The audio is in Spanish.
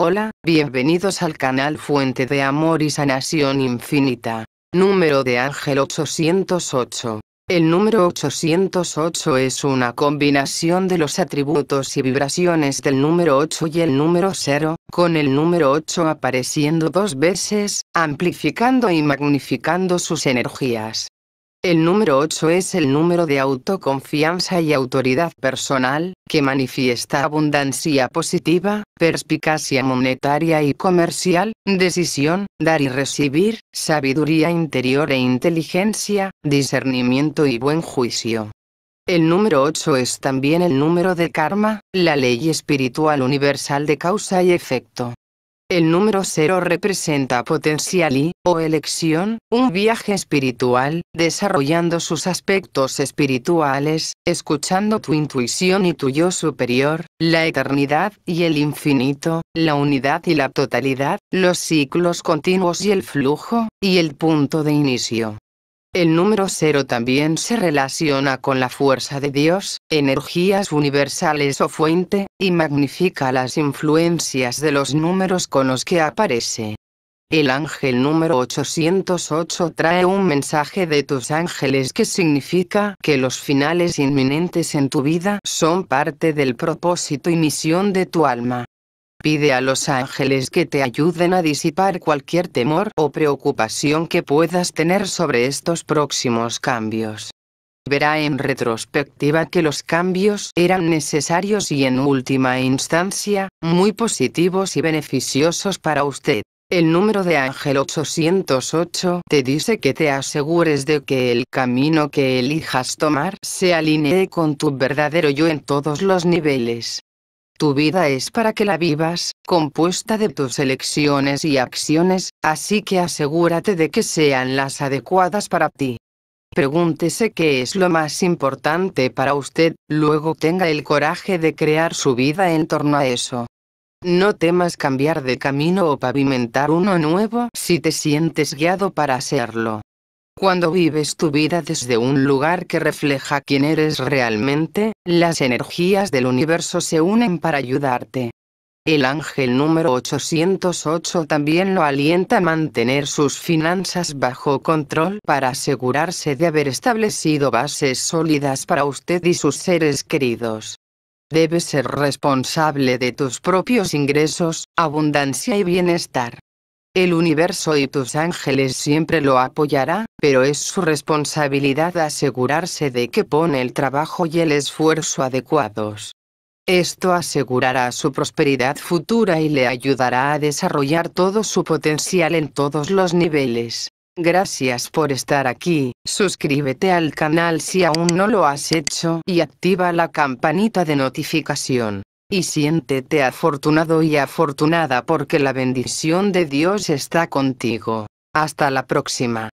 Hola, bienvenidos al canal Fuente de Amor y Sanación Infinita. Número de Ángel 808. El número 808 es una combinación de los atributos y vibraciones del número 8 y el número 0, con el número 8 apareciendo dos veces, amplificando y magnificando sus energías. El número 8 es el número de autoconfianza y autoridad personal, que manifiesta abundancia positiva, perspicacia monetaria y comercial, decisión, dar y recibir, sabiduría interior e inteligencia, discernimiento y buen juicio. El número 8 es también el número de karma, la ley espiritual universal de causa y efecto. El número cero representa potencial y, o elección, un viaje espiritual, desarrollando sus aspectos espirituales, escuchando tu intuición y tu yo superior, la eternidad y el infinito, la unidad y la totalidad, los ciclos continuos y el flujo, y el punto de inicio. El número cero también se relaciona con la fuerza de Dios, energías universales o fuente, y magnifica las influencias de los números con los que aparece. El ángel número 808 trae un mensaje de tus ángeles que significa que los finales inminentes en tu vida son parte del propósito y misión de tu alma. Pide a los ángeles que te ayuden a disipar cualquier temor o preocupación que puedas tener sobre estos próximos cambios. Verá en retrospectiva que los cambios eran necesarios y en última instancia, muy positivos y beneficiosos para usted. El número de Ángel 808 te dice que te asegures de que el camino que elijas tomar se alinee con tu verdadero yo en todos los niveles. Tu vida es para que la vivas, compuesta de tus elecciones y acciones, así que asegúrate de que sean las adecuadas para ti. Pregúntese qué es lo más importante para usted, luego tenga el coraje de crear su vida en torno a eso. No temas cambiar de camino o pavimentar uno nuevo si te sientes guiado para hacerlo. Cuando vives tu vida desde un lugar que refleja quién eres realmente, las energías del universo se unen para ayudarte. El ángel número 808 también lo alienta a mantener sus finanzas bajo control para asegurarse de haber establecido bases sólidas para usted y sus seres queridos. Debes ser responsable de tus propios ingresos, abundancia y bienestar. El universo y tus ángeles siempre lo apoyará, pero es su responsabilidad asegurarse de que pone el trabajo y el esfuerzo adecuados. Esto asegurará su prosperidad futura y le ayudará a desarrollar todo su potencial en todos los niveles. Gracias por estar aquí, suscríbete al canal si aún no lo has hecho y activa la campanita de notificación y siéntete afortunado y afortunada porque la bendición de Dios está contigo. Hasta la próxima.